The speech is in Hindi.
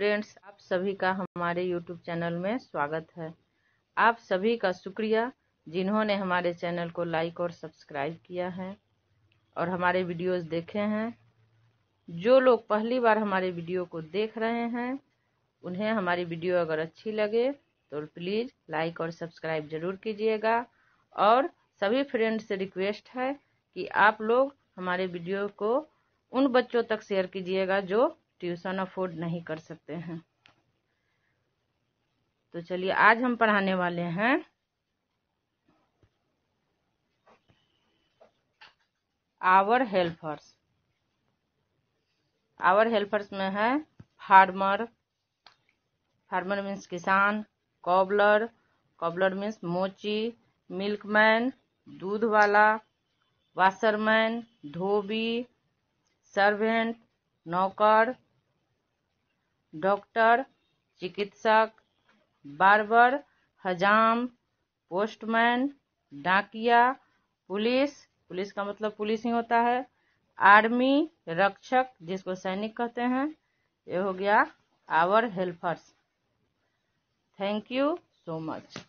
फ्रेंड्स आप सभी का हमारे यूट्यूब चैनल में स्वागत है आप सभी का शुक्रिया जिन्होंने हमारे चैनल को लाइक और सब्सक्राइब किया है और हमारे वीडियोस देखे हैं जो लोग पहली बार हमारे वीडियो को देख रहे हैं उन्हें हमारी वीडियो अगर अच्छी लगे तो प्लीज़ लाइक और सब्सक्राइब जरूर कीजिएगा और सभी फ्रेंड से रिक्वेस्ट है कि आप लोग हमारे वीडियो को उन बच्चों तक शेयर कीजिएगा जो ट्यूशन अफोर्ड नहीं कर सकते हैं तो चलिए आज हम पढ़ाने वाले हैं आवर हेल्पर्स आवर हेल्पर्स में है फार्मर फार्मर मीन्स किसान कॉबलर कॉबलर मीन्स मोची मिल्कमैन दूध वाला वाशरमैन धोबी सर्वेंट नौकर डॉक्टर, चिकित्सक, बार्बर, हजाम, पोस्टमैन, डाकिया, पुलिस पुलिस का मतलब पुलिस ही होता है आर्मी रक्षक जिसको सैनिक कहते हैं ये हो गया our helpers thank you so much